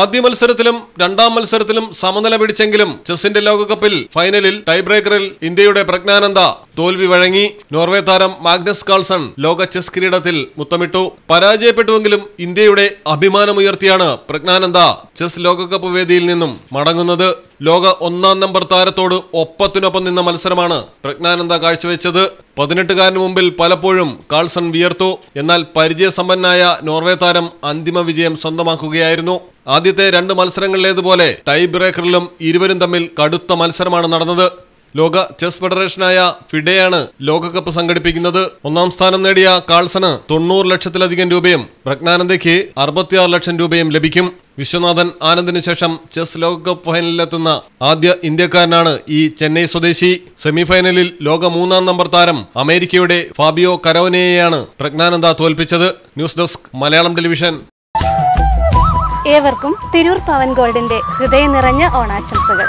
ആദ്യ മത്സരത്തിലും രണ്ടാം മത്സരത്തിലും സമനില പിടിച്ചെങ്കിലും ചെസ്സിന്റെ ലോകകപ്പിൽ ഫൈനലിൽ ടൈബ്രേക്കറിൽ ഇന്ത്യയുടെ പ്രജ്ഞാനന്ദ തോൽവി വഴങ്ങി നോർവേ താരം മാഗ്നസ് കാൾസൺ ലോക ചെസ് കിരീടത്തിൽ മുത്തമിട്ടു പരാജയപ്പെട്ടുവെങ്കിലും ഇന്ത്യയുടെ അഭിമാനമുയർത്തിയാണ് പ്രജ്ഞാനന്ദ ചെസ് ലോകകപ്പ് വേദിയിൽ നിന്നും മടങ്ങുന്നത് ലോക ഒന്നാം നമ്പർ താരത്തോട് ഒപ്പത്തിനൊപ്പം നിന്ന മത്സരമാണ് പ്രജ്ഞാനന്ദ കാഴ്ചവെച്ചത് പതിനെട്ടുകാരന് മുമ്പിൽ പലപ്പോഴും കാൾസൺ വിയർത്തു എന്നാൽ പരിചയസമ്പന്നായ നോർവേ താരം അന്തിമ വിജയം സ്വന്തമാക്കുകയായിരുന്നു ആദ്യത്തെ രണ്ട് മത്സരങ്ങളിലേതുപോലെ ടൈ ബ്രേക്കറിലും ഇരുവരും തമ്മിൽ കടുത്ത മത്സരമാണ് നടന്നത് ലോക ചെസ് ഫെഡറേഷനായ ഫിഡെയാണ് ലോകകപ്പ് സംഘടിപ്പിക്കുന്നത് ഒന്നാം സ്ഥാനം നേടിയ കാൾസന് തൊണ്ണൂറ് ലക്ഷത്തിലധികം രൂപയും പ്രജ്ഞാനന്ദയ്ക്ക് അറുപത്തിയാറ് ലക്ഷം രൂപയും ലഭിക്കും വിശ്വനാഥൻ ആനന്ദിന് ശേഷം ചെസ് ലോകകപ്പ് ഫൈനലിലെത്തുന്ന ആദ്യ ഇന്ത്യക്കാരനാണ് ഈ ചെന്നൈ സ്വദേശി സെമിഫൈനലിൽ ലോക മൂന്നാം നമ്പർ താരം അമേരിക്കയുടെ ഫാബിയോ കരോനയെയാണ് പ്രജ്ഞാനന്ദ തോൽപ്പിച്ചത് ന്യൂസ് ഡെസ്ക് മലയാളം ടെലിവിഷൻ ഏവർക്കും തിരൂർ പവൻ ഗോൾഡിന്റെ ഹൃദയ നിറഞ്ഞ ഓണാശംസകൾ